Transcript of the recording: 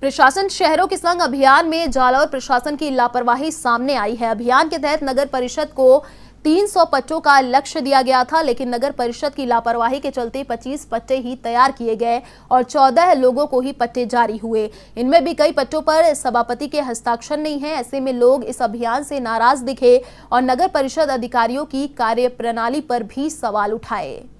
प्रशासन शहरों के संग अभियान में जालौर प्रशासन की लापरवाही सामने आई है अभियान के तहत नगर परिषद को 300 पट्टों का लक्ष्य दिया गया था लेकिन नगर परिषद की लापरवाही के चलते 25 पट्टे ही तैयार किए गए और 14 लोगों को ही पट्टे जारी हुए इनमें भी कई पट्टों पर सभापति के हस्ताक्षर नहीं है ऐसे में लोग इस अभियान से नाराज दिखे और नगर परिषद अधिकारियों की कार्यप्रणाली पर भी सवाल उठाए